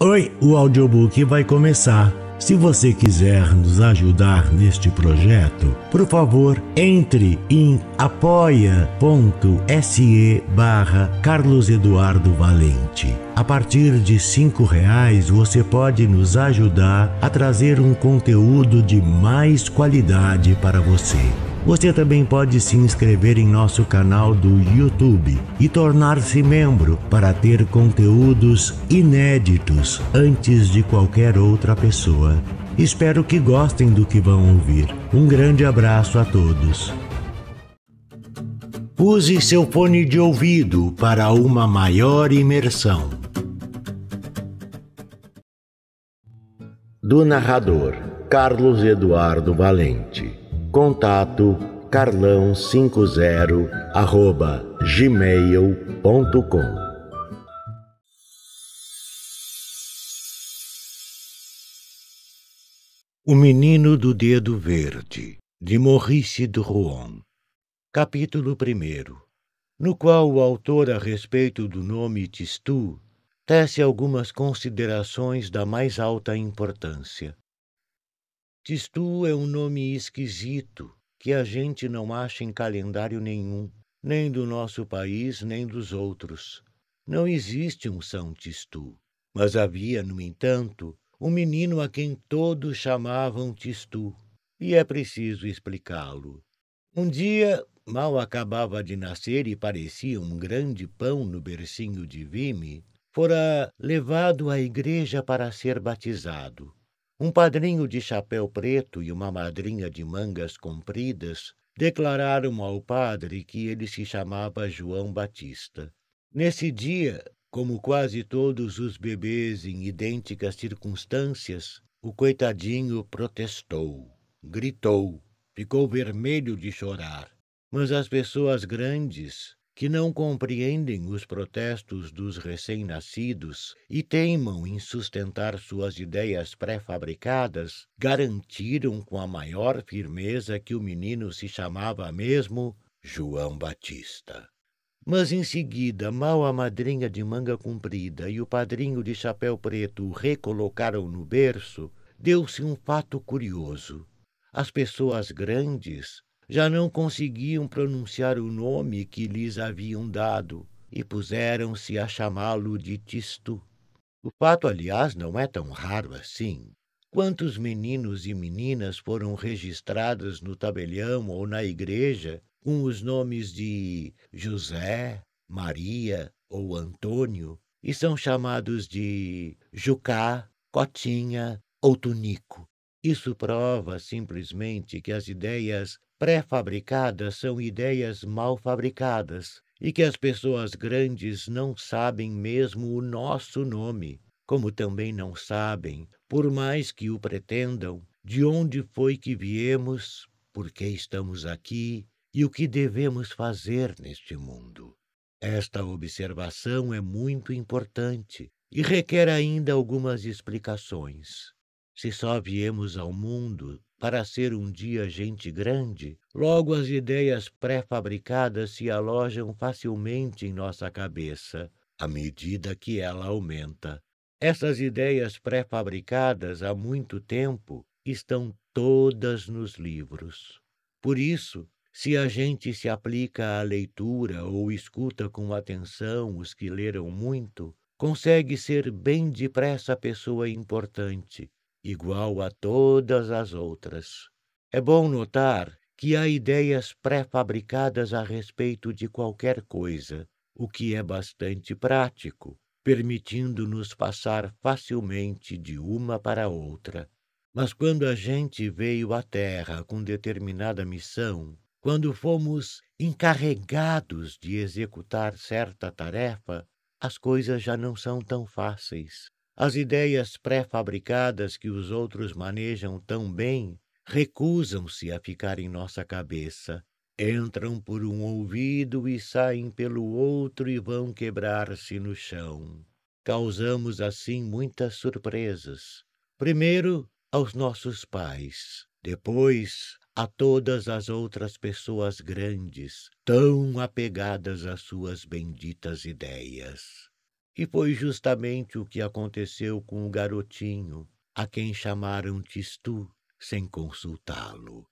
Oi, o audiobook vai começar. Se você quiser nos ajudar neste projeto, por favor, entre em apoia.se barra Carlos Eduardo Valente. A partir de cinco reais você pode nos ajudar a trazer um conteúdo de mais qualidade para você. Você também pode se inscrever em nosso canal do YouTube e tornar-se membro para ter conteúdos inéditos antes de qualquer outra pessoa. Espero que gostem do que vão ouvir. Um grande abraço a todos. Use seu fone de ouvido para uma maior imersão. Do narrador Carlos Eduardo Valente. Contato carlão50 arroba gmail.com O Menino do Dedo Verde, de Maurice de Rouen. Capítulo 1 No qual o autor, a respeito do nome Tistu, tece algumas considerações da mais alta importância. Tistu é um nome esquisito que a gente não acha em calendário nenhum, nem do nosso país, nem dos outros. Não existe um São Tistu. Mas havia, no entanto, um menino a quem todos chamavam Tistu, e é preciso explicá-lo. Um dia, mal acabava de nascer e parecia um grande pão no bercinho de Vime, fora levado à igreja para ser batizado. Um padrinho de chapéu preto e uma madrinha de mangas compridas declararam ao padre que ele se chamava João Batista. Nesse dia, como quase todos os bebês em idênticas circunstâncias, o coitadinho protestou, gritou, ficou vermelho de chorar. Mas as pessoas grandes, que não compreendem os protestos dos recém-nascidos e teimam em sustentar suas ideias pré-fabricadas, garantiram com a maior firmeza que o menino se chamava mesmo João Batista. Mas em seguida, mal a madrinha de manga comprida e o padrinho de chapéu preto o recolocaram no berço, deu-se um fato curioso. As pessoas grandes já não conseguiam pronunciar o nome que lhes haviam dado e puseram-se a chamá-lo de Tisto. O fato, aliás, não é tão raro assim. Quantos meninos e meninas foram registrados no tabelião ou na igreja com os nomes de José, Maria ou Antônio e são chamados de Jucá, Cotinha ou Tunico? Isso prova simplesmente que as ideias pré-fabricadas são ideias mal fabricadas e que as pessoas grandes não sabem mesmo o nosso nome, como também não sabem, por mais que o pretendam, de onde foi que viemos, por que estamos aqui e o que devemos fazer neste mundo. Esta observação é muito importante e requer ainda algumas explicações. Se só viemos ao mundo para ser um dia gente grande, logo as ideias pré-fabricadas se alojam facilmente em nossa cabeça à medida que ela aumenta. Essas ideias pré-fabricadas há muito tempo estão todas nos livros. Por isso, se a gente se aplica à leitura ou escuta com atenção os que leram muito, consegue ser bem depressa pessoa importante, igual a todas as outras. É bom notar que há ideias pré-fabricadas a respeito de qualquer coisa, o que é bastante prático, permitindo-nos passar facilmente de uma para outra. Mas quando a gente veio à Terra com determinada missão, quando fomos encarregados de executar certa tarefa, as coisas já não são tão fáceis. As ideias pré-fabricadas que os outros manejam tão bem recusam-se a ficar em nossa cabeça. Entram por um ouvido e saem pelo outro e vão quebrar-se no chão. Causamos assim muitas surpresas. Primeiro, aos nossos pais, depois, a todas as outras pessoas grandes, tão apegadas às suas benditas ideias. E foi justamente o que aconteceu com o garotinho, a quem chamaram Tistu sem consultá-lo.